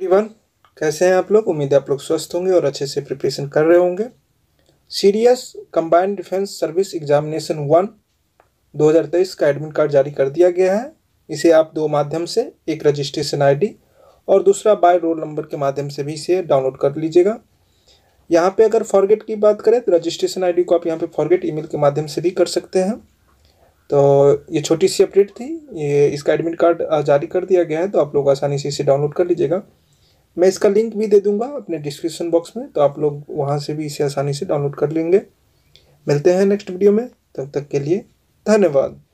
everyone कैसे हैं आप लोग उम्मीद है आप लोग स्वस्थ होंगे और अच्छे से प्रिपरेशन कर रहे होंगे serious combined defence service examination one 2023 का एडमिट कार्ड जारी कर दिया गया है इसे आप दो माध्यम से एक रजिस्ट्रेशन आईडी और दूसरा बाय रोल नंबर के माध्यम से भी इसे डाउनलोड कर लीजिएगा यहाँ पर अगर फॉरगेट की बात करें तो रजिस्ट्रेशन आई को आप यहाँ पर फॉरगेट ई के माध्यम से भी कर सकते हैं तो ये छोटी सी अपडेट थी ये इसका एडमिट कार्ड जारी कर दिया गया है तो आप लोग आसानी से इसे डाउनलोड कर लीजिएगा मैं इसका लिंक भी दे दूंगा अपने डिस्क्रिप्शन बॉक्स में तो आप लोग वहाँ से भी इसे आसानी से डाउनलोड कर लेंगे मिलते हैं नेक्स्ट वीडियो में तब तक के लिए धन्यवाद